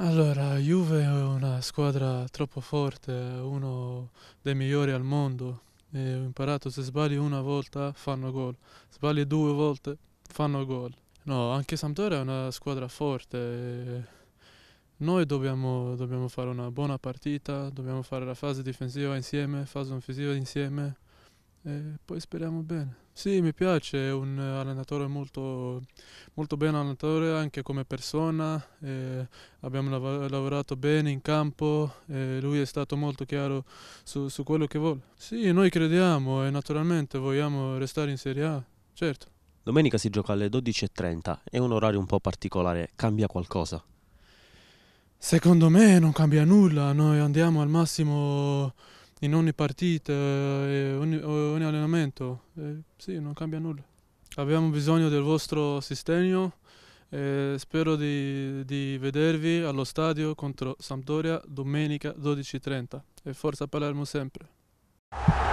Allora, Juve è una squadra troppo forte, uno dei migliori al mondo. E ho imparato se sbagli una volta fanno gol, sbagli due volte fanno gol. No, anche Sampdoria è una squadra forte. Noi dobbiamo, dobbiamo fare una buona partita, dobbiamo fare la fase difensiva insieme, fase offensiva insieme. E eh, poi speriamo bene. Sì, mi piace, è un allenatore molto, molto ben allenatore anche come persona, eh, abbiamo lav lavorato bene in campo, eh, lui è stato molto chiaro su, su, quello che vuole. Sì, noi crediamo e naturalmente vogliamo restare in Serie A, certo. Domenica si gioca alle 12.30, è un orario un po' particolare, cambia qualcosa? Secondo me non cambia nulla, noi andiamo al massimo in ogni partita, eh, ogni, ogni allenamento. E eh, sì, non cambia nulla. Abbiamo bisogno del vostro sostegno. Eh, spero di, di, vedervi allo stadio contro Sampdoria domenica 12.30 e forza Palermo sempre.